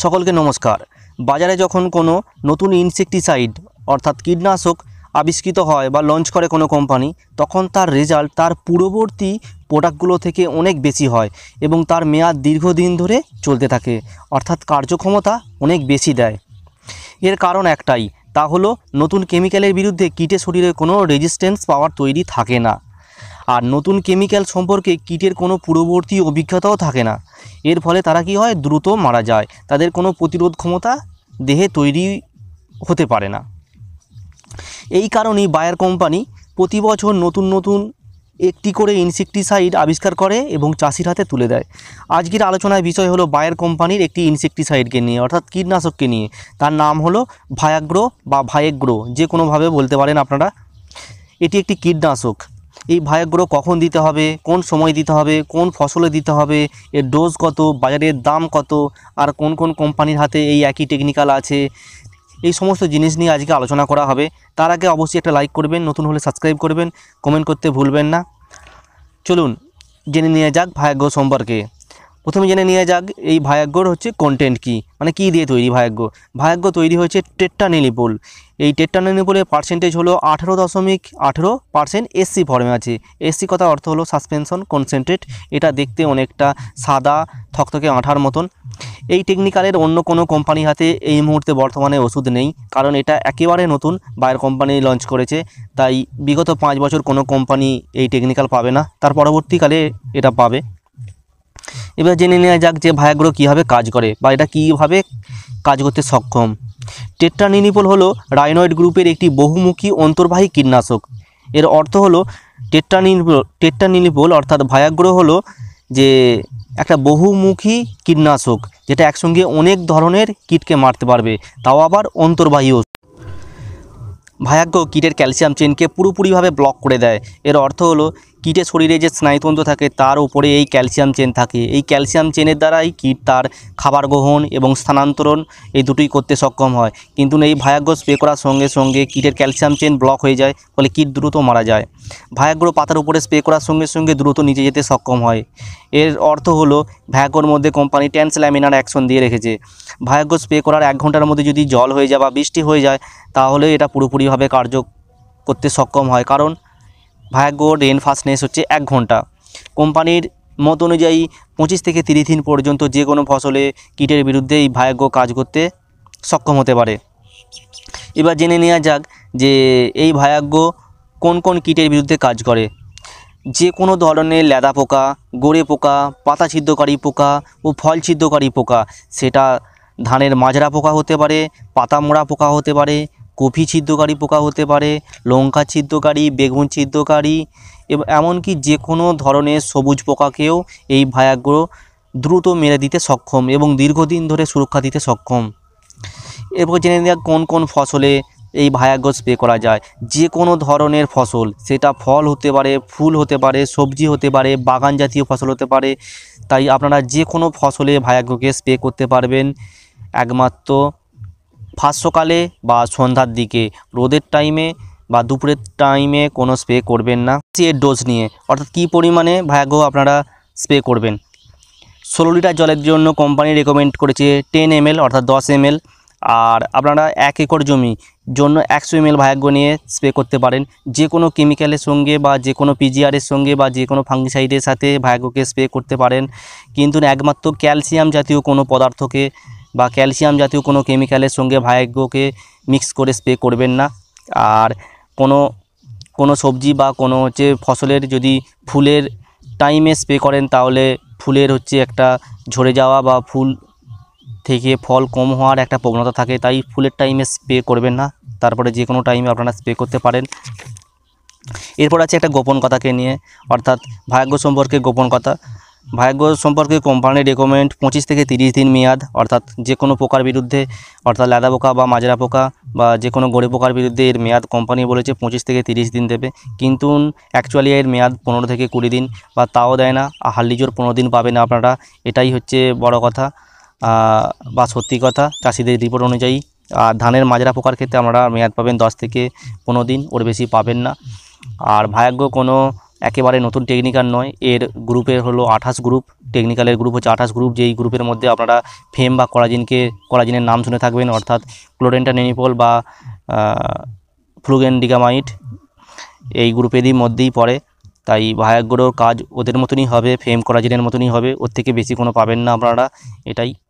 সকলকে নমস্কার বাজারে যখন কোনো নতুন ইনসেকটিসাইড অর্থাৎ কীটনাশক আবিষ্কৃত হয় বা লঞ্চ করে কোনো কোম্পানি তখন তার রেজাল্ট তার পূর্ববর্তী প্রোডাক্টগুলো থেকে অনেক বেশি হয় এবং তার মেয়াদ দীর্ঘদিন ধরে চলতে থাকে অর্থাৎ কার্যক্ষমতা অনেক বেশি দেয় এর কারণ একটাই তা হলো নতুন কেমিক্যালের বিরুদ্ধে কীটে শরীরে কোনো রেজিস্ট্যান্স পাওয়ার তৈরি থাকে না আর নতুন কেমিক্যাল সম্পর্কে কীটের কোনো পূর্ববর্তী অভিজ্ঞতাও থাকে না এর ফলে তারা কি হয় দ্রুত মারা যায় তাদের কোনো প্রতিরোধ ক্ষমতা দেহে তৈরি হতে পারে না এই কারণেই বায়ার কোম্পানি প্রতি বছর নতুন নতুন একটি করে ইনসেকটিসাইড আবিষ্কার করে এবং চাষির হাতে তুলে দেয় আজকের আলোচনার বিষয় হলো বায়ার কোম্পানির একটি ইনসেকটিসাইডকে নিয়ে অর্থাৎ কীটনাশককে নিয়ে তার নাম হলো ভায়াগ্রো বা ভায়েগ্রো যে কোনোভাবে বলতে পারেন আপনারা এটি একটি কীটনাশক এই ভায়াগ্রো কখন দিতে হবে কোন সময় দিতে হবে কোন ফসলে দিতে হবে এর ডোজ কত বাজারের দাম কত আর কোন কোন কোম্পানির হাতে এই একই টেকনিক্যাল আছে এই সমস্ত জিনিস নিয়ে আজকে আলোচনা করা হবে তার আগে অবশ্যই একটা লাইক করবেন নতুন হলে সাবস্ক্রাইব করবেন কমেন্ট করতে ভুলবেন না চলুন জেনে নিয়ে যাক ভায়াগ্রো সম্পর্কে প্রথমে জেনে নিয়ে যাক এই ভায়াগ্যর হচ্ছে কন্টেন্ট কি মানে কি দিয়ে তৈরি ভায়াগ্য ভায়াগ্য তৈরি হয়েছে টেট্টানিলিপোল এই টেট্টানিলিপোলের পার্সেন্টেজ হলো আঠেরো দশমিক আঠেরো পার্সেন্ট এসসি ফর্মে আছে এসসি কথা অর্থ হলো সাসপেনশন কনসেন্ট্রেট এটা দেখতে অনেকটা সাদা থকথকে আঠার মতন এই টেকনিক্যালের অন্য কোনো কোম্পানি হাতে এই মুহূর্তে বর্তমানে ওষুধ নেই কারণ এটা একেবারে নতুন বায়ের কোম্পানি লঞ্চ করেছে তাই বিগত পাঁচ বছর কোনো কোম্পানি এই টেকনিক্যাল পাবে না তার পরবর্তীকালে এটা পাবে এবার জেনে নেওয়া যাক যে ভায়াগ্রো কীভাবে কাজ করে বা এটা কীভাবে কাজ করতে সক্ষম টেট্রানিনিপোল হলো রাইনয়েড গ্রুপের একটি বহুমুখী অন্তর্বাহী কীটনাশক এর অর্থ হলো টেট্রানিনিপোল টেট্রানিনিপোল অর্থাৎ ভায়াগ্রো হলো যে একটা বহুমুখী কীটনাশক যেটা একসঙ্গে অনেক ধরনের কীটকে মারতে পারবে তাও আবার অন্তর্বাহী ভায়াগ্র কীটের ক্যালসিয়াম চেনকে পুরোপুরিভাবে ব্লক করে দেয় এর অর্থ হলো কিটে শরীরে যে স্নায়ুতন্ত্র থাকে তার উপরে এই ক্যালসিয়াম চেন থাকে এই ক্যালসিয়াম চেনের দ্বারাই কীট তার খাবার গ্রহণ এবং স্থানান্তরণ এই দুটোই করতে সক্ষম হয় কিন্তু এই ভায়াগ্র স্প্রে করার সঙ্গে সঙ্গে কীটের ক্যালসিয়াম চেন ব্লক হয়ে যায় ফলে কীট দ্রুত মারা যায় ভায়াগ্র পাতার উপরে স্প্রে করার সঙ্গে সঙ্গে দ্রুত নিচে যেতে সক্ষম হয় এর অর্থ হলো ভায়াগ্রর মধ্যে কোম্পানি ট্যান্স ল্যামিনার অ্যাকশন দিয়ে রেখেছে ভায়াগ্র স্প্রে করার এক ঘন্টার মধ্যে যদি জল হয়ে যায় বা বৃষ্টি হয়ে যায় তাহলে এটা পুরোপুরিভাবে কার্য করতে সক্ষম হয় কারণ ভাগ্য রেন ফাস্টনেস হচ্ছে এক ঘন্টা কোম্পানির মত অনুযায়ী পঁচিশ থেকে তিরিশ দিন পর্যন্ত যে কোনো ফসলে কীটের বিরুদ্ধে এই ভায়াগ্য কাজ করতে সক্ষম হতে পারে এবার জেনে নেওয়া যাক যে এই ভায়াগ্য কোন কোন কীটের বিরুদ্ধে কাজ করে যে কোনো ধরনের লেদা পোকা গোড়ে পোকা পাতা ছিদ্রকারী পোকা ও ফল ছিদ্রকারী পোকা সেটা ধানের মাজরা পোকা হতে পারে পাতা মোড়া পোকা হতে পারে কফি ছিদ্রকারী পোকা হতে পারে লঙ্কা ছিদ্রকারী বেগুন ছিদ্রকারী এবং এমনকি যে কোনো ধরনের সবুজ পোকাকেও এই ভায়াগ্র দ্রুত মেরে দিতে সক্ষম এবং দীর্ঘদিন ধরে সুরক্ষা দিতে সক্ষম এরপর জেনে নেওয়া কোন কোন ফসলে এই ভায়াগ্র স্প্রে করা যায় যে কোনো ধরনের ফসল সেটা ফল হতে পারে ফুল হতে পারে সবজি হতে পারে বাগান জাতীয় ফসল হতে পারে তাই আপনারা যে কোনো ফসলে ভায়াগ্রকে স্প্রে করতে পারবেন একমাত্র ফার্স্ট সকালে বা সন্ধ্যার দিকে রোদের টাইমে বা দুপুরের টাইমে কোনো স্প্রে করবেন না এর ডোজ নিয়ে অর্থাৎ কী পরিমাণে ভায়াগ্রহ আপনারা স্প্রে করবেন ষোলো লিটার জলের জন্য কোম্পানি রেকমেন্ড করেছে টেন এমএল অর্থাৎ দশ এমএল আর আপনারা এক একর জমি জন্য একশো এমএল ভায়াগ্য নিয়ে স্প্রে করতে পারেন যে কোনো কেমিক্যালের সঙ্গে বা যে কোনো পিজিআরের সঙ্গে বা যে কোনো ফাঙ্গিসাইডের সাথে ভায়াগ্যকে স্প্রে করতে পারেন কিন্তু একমাত্র ক্যালসিয়াম জাতীয় কোনো পদার্থকে বা ক্যালসিয়াম জাতীয় কোনো কেমিক্যালের সঙ্গে ভাগ্যকে মিক্স করে স্প্রে করবেন না আর কোনো কোনো সবজি বা কোনো হচ্ছে ফসলের যদি ফুলের টাইমে স্প্রে করেন তাহলে ফুলের হচ্ছে একটা ঝরে যাওয়া বা ফুল থেকে ফল কম হওয়ার একটা প্রবণতা থাকে তাই ফুলের টাইমে স্প্রে করবেন না তারপরে যে কোনো টাইমে আপনারা স্প্রে করতে পারেন এরপর আছে একটা গোপন কথাকে নিয়ে অর্থাৎ ভাগ্য সম্পর্কে গোপন কথা ভাগ্য সম্পর্কে কোম্পানি রেকমেন্ড পঁচিশ থেকে তিরিশ দিন মেয়াদ অর্থাৎ যে কোনো পোকার বিরুদ্ধে অর্থাৎ লাদা পোকা বা মাজরা পোকা বা যে কোনো গড়ে পোকার বিরুদ্ধে এর মেয়াদ কোম্পানি বলেছে পঁচিশ থেকে তিরিশ দিন দেবে কিন্তু অ্যাকচুয়ালি এর মেয়াদ পনেরো থেকে কুড়ি দিন বা তাও দেয় না হার্লিজোর পনেরো দিন পাবেন আপনারা এটাই হচ্ছে বড় কথা বা সত্যি কথা চাষিদের রিপোর্ট অনুযায়ী আর ধানের মাজরা পোকার ক্ষেত্রে আমরা মেয়াদ পাবেন দশ থেকে পনেরো দিন ওর বেশি পাবেন না আর ভাগ্য কোনো একেবারে নতুন টেকনিক্যাল নয় এর গ্রুপের হলো আঠাশ গ্রুপ টেকনিক্যালের গ্রুপ হচ্ছে আঠাশ গ্রুপ যেই গ্রুপের মধ্যে আপনারা ফেম বা কলাজিনকে কলাজিনের নাম শুনে থাকবেন অর্থাৎ ক্লোরেন্টানেনিপল বা ফ্লুগেন্ডিগামাইট এই গ্রুপেরই মধ্যেই পড়ে তাই ভায়াগ্রোর কাজ ওদের মতনই হবে ফেম কলাজিনের মতনই হবে ওর থেকে বেশি কোনো পাবেন না আপনারা এটাই